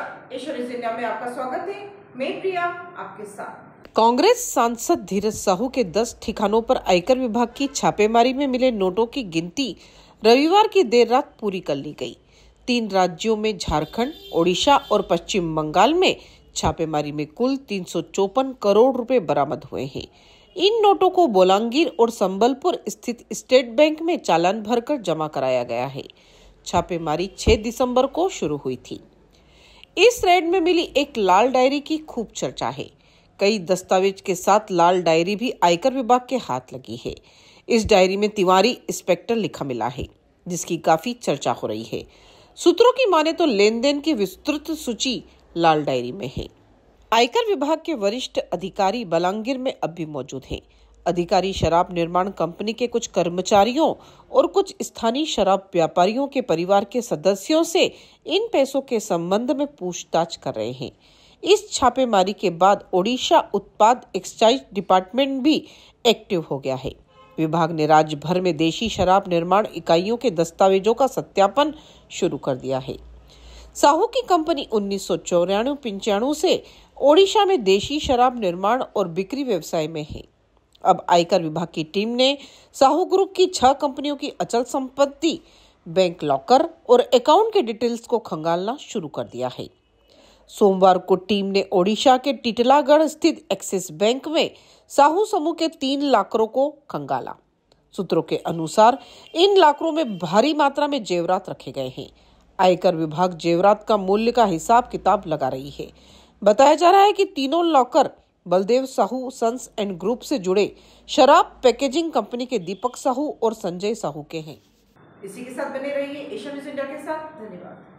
आपका स्वागत है आपके साथ कांग्रेस सांसद धीरज साहू के दस ठिकानों पर आयकर विभाग की छापेमारी में मिले नोटों की गिनती रविवार की देर रात पूरी कर ली गई तीन राज्यों में झारखंड, ओडिशा और पश्चिम बंगाल में छापेमारी में कुल तीन करोड़ रुपए बरामद हुए हैं इन नोटों को बोलांगीर और संबलपुर स्थित स्टेट बैंक में चालान भरकर जमा कराया गया है छापेमारी 6 दिसंबर को शुरू हुई थी इस रेड में मिली एक लाल डायरी की खूब चर्चा है कई दस्तावेज के साथ लाल डायरी भी आयकर विभाग के हाथ लगी है इस डायरी में तिवारी इंस्पेक्टर लिखा मिला है जिसकी काफी चर्चा हो रही है सूत्रों की माने तो लेन देन की विस्तृत सूची लाल डायरी में है आयकर विभाग के वरिष्ठ अधिकारी बलांगीर में अब भी मौजूद हैं अधिकारी शराब निर्माण कंपनी के कुछ कर्मचारियों और कुछ स्थानीय शराब व्यापारियों के परिवार के सदस्यों से इन पैसों के संबंध में पूछताछ कर रहे हैं इस छापेमारी के बाद ओडिशा उत्पाद एक्साइज डिपार्टमेंट भी एक्टिव हो गया है विभाग ने राज्य भर में देशी शराब निर्माण इकाइयों के दस्तावेजों का सत्यापन शुरू कर दिया है साहू की कंपनी उन्नीस सौ से ओडिशा में देशी शराब निर्माण और बिक्री व्यवसाय में है अब आयकर विभाग की टीम ने साहू ग्रुप की छह कंपनियों की अचल संपत्ति बैंक लॉकर और अकाउंट के डिटेल्स को खंगालना शुरू कर दिया है सोमवार को टीम ने ओडिशा के टिटलागढ़ स्थित एक्सिस बैंक में साहू समूह के तीन लाकरों को खंगाला सूत्रों के अनुसार इन लाकरों में भारी मात्रा में जेवरात रखे गए हैं आयकर विभाग जेवरात का मूल्य का हिसाब किताब लगा रही है बताया जा रहा है कि तीनों locker Baldev Sahu sons and group से जुड़े शराब पैकेजिंग कंपनी के दीपक साहू और संजय साहू के हैं इसी के साथ बने रहिए एशिया न्यूज इंडिया के साथ धन्यवाद